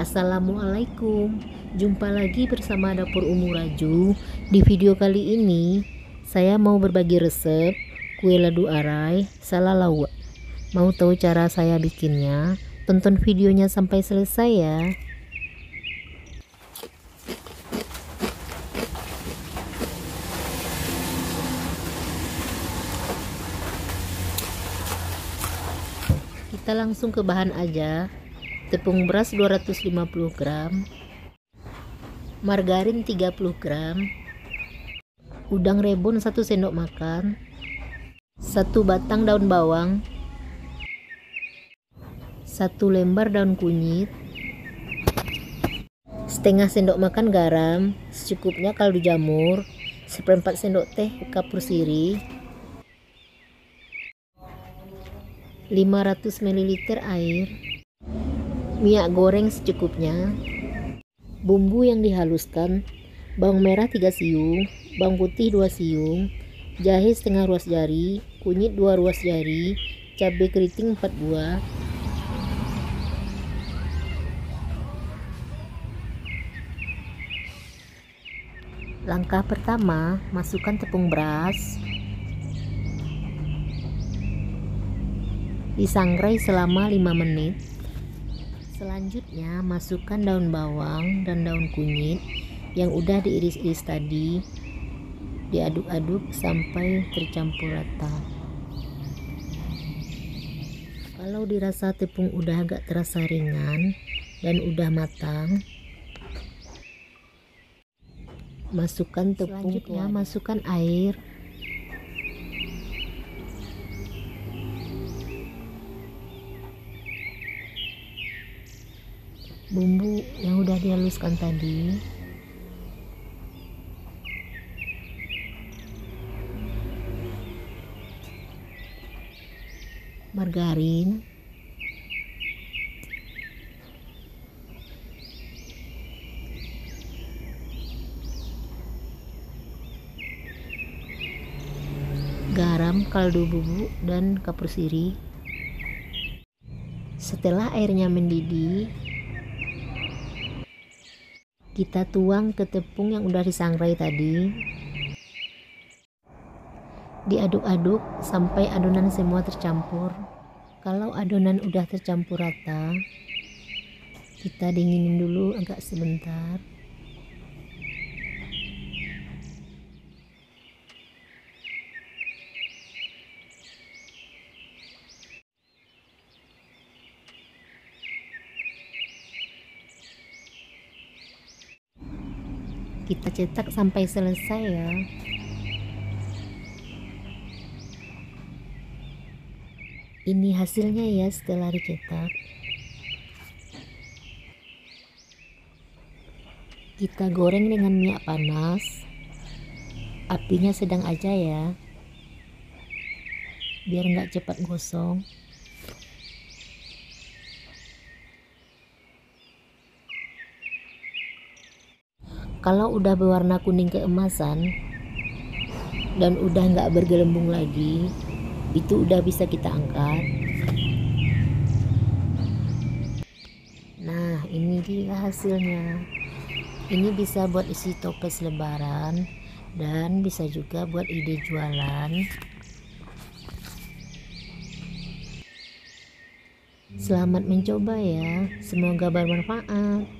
Assalamualaikum Jumpa lagi bersama Dapur Umur Raju Di video kali ini Saya mau berbagi resep Kue ladu arai salalawa Mau tahu cara saya bikinnya? Tonton videonya sampai selesai ya Kita langsung ke bahan aja tepung beras 250 gram, margarin 30 gram, udang rebon 1 sendok makan, 1 batang daun bawang, 1 lembar daun kunyit, setengah sendok makan garam, secukupnya kaldu jamur, seperempat sendok teh kapur sirih, 500 ml air minyak goreng secukupnya, bumbu yang dihaluskan, bawang merah 3 siung, bawang putih 2 siung, jahe setengah ruas jari, kunyit 2 ruas jari, cabai keriting 4 buah, Langkah pertama, masukkan tepung beras. Disangrai selama 5 menit. Selanjutnya masukkan daun bawang dan daun kunyit yang udah diiris-iris tadi diaduk-aduk sampai tercampur rata. Kalau dirasa tepung udah agak terasa ringan dan udah matang, masukkan tepung selanjutnya ya, masukkan air bumbu yang udah dihaluskan tadi margarin garam kaldu bubuk dan kapur sirih setelah airnya mendidih kita tuang ke tepung yang udah disangrai tadi diaduk-aduk sampai adonan semua tercampur kalau adonan udah tercampur rata kita dinginin dulu agak sebentar kita cetak sampai selesai ya ini hasilnya ya setelah dicetak kita goreng dengan minyak panas apinya sedang aja ya biar nggak cepat gosong kalau udah berwarna kuning keemasan dan udah nggak bergelembung lagi itu udah bisa kita angkat nah ini dia hasilnya ini bisa buat isi toples lebaran dan bisa juga buat ide jualan selamat mencoba ya semoga bermanfaat